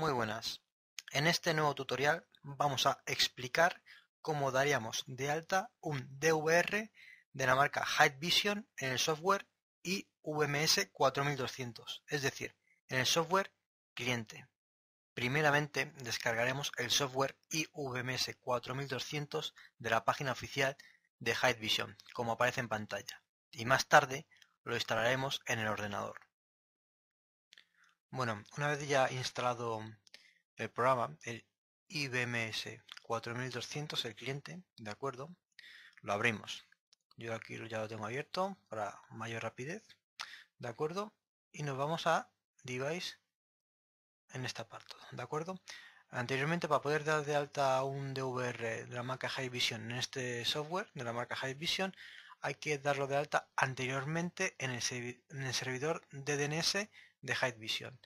Muy buenas, en este nuevo tutorial vamos a explicar cómo daríamos de alta un DVR de la marca Hightvision en el software ivms 4200, es decir, en el software cliente. Primeramente descargaremos el software IVMS 4200 de la página oficial de Hightvision, como aparece en pantalla, y más tarde lo instalaremos en el ordenador. Bueno, una vez ya instalado el programa, el IBMS 4200, el cliente, ¿de acuerdo? Lo abrimos. Yo aquí ya lo tengo abierto para mayor rapidez, ¿de acuerdo? Y nos vamos a Device en esta parte, ¿de acuerdo? Anteriormente para poder dar de alta un DVR de la marca High Vision en este software de la marca High Vision hay que darlo de alta anteriormente en el, servidor de DNS de high Vision.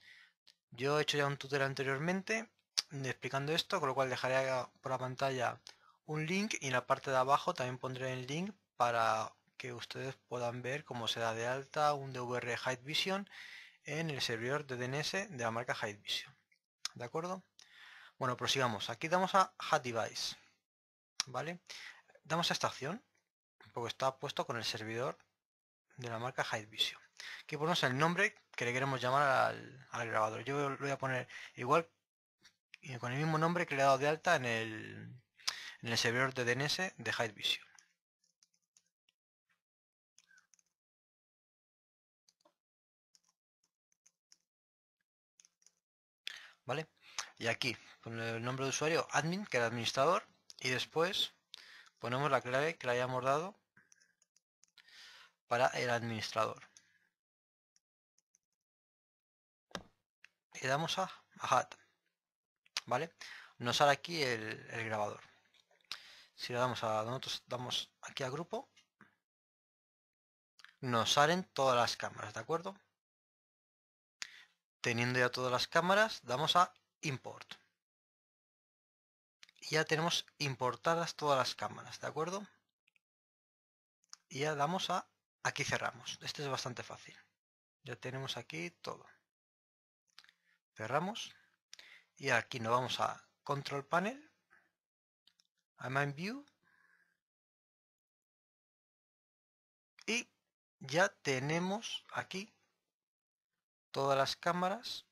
Yo he hecho ya un tutorial anteriormente mm, explicando esto, con lo cual dejaré por la pantalla un link y en la parte de abajo también pondré el link para que ustedes puedan ver cómo se da de alta un DVR high Vision en el servidor de DNS de la marca high Vision. ¿De acuerdo? Bueno, prosigamos. Aquí damos a HAT Device. ¿Vale? Damos a esta acción porque está puesto con el servidor de la marca High Vision. Que ponemos el nombre que le queremos llamar al, grabador. Yo lo voy a poner igual con el mismo nombre que le he dado de alta en el, en el servidor de DNS de High Vision. ¿Vale? Y aquí, con el nombre de usuario admin, que era administrador, y después ponemos la clave que le hayamos dado para el administrador. Le damos a hat ¿Vale? Nos sale aquí el, grabador. Si le damos a nosotros damos aquí a grupo, nos salen todas las cámaras, ¿de acuerdo? Teniendo ya todas las cámaras, damos a import. ya tenemos importadas todas las cámaras, ¿de acuerdo? Y ya damos a Aquí cerramos. Este es bastante fácil. Ya tenemos aquí todo. Cerramos. Y aquí nos vamos a Control Panel, a Main View. Y ya tenemos aquí todas las cámaras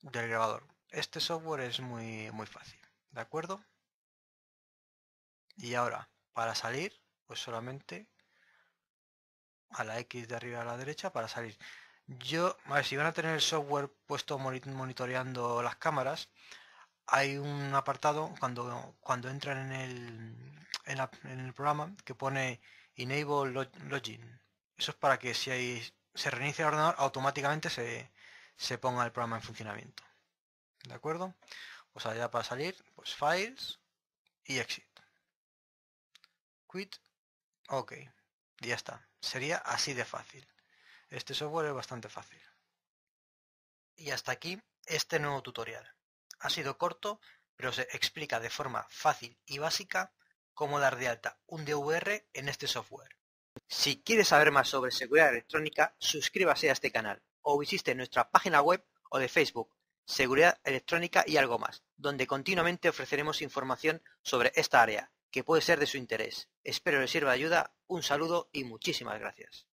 del grabador. Este software es muy, muy fácil, ¿de acuerdo? Y ahora, para salir, pues solamente a la X de arriba a la derecha para salir. Yo, si van a tener el software puesto monitoreando las cámaras, hay un apartado cuando, cuando entran en el, en, el programa que pone Enable Login. Eso es para que si hay, se reinicia el ordenador, automáticamente se, se ponga el programa en funcionamiento. ¿De acuerdo? O sea, ya para salir, pues Files y Exit. Quit Ok, ya está. Sería así de fácil. Este software es bastante fácil. Y hasta aquí este nuevo tutorial. Ha sido corto, pero se explica de forma fácil y básica cómo dar de alta un DVR en este software. Si quieres saber más sobre seguridad electrónica, suscríbase a este canal o visite nuestra página web o de Facebook, Seguridad Electrónica y algo más, donde continuamente ofreceremos información sobre esta área que puede ser de su interés. Espero les sirva de ayuda, un saludo y muchísimas gracias.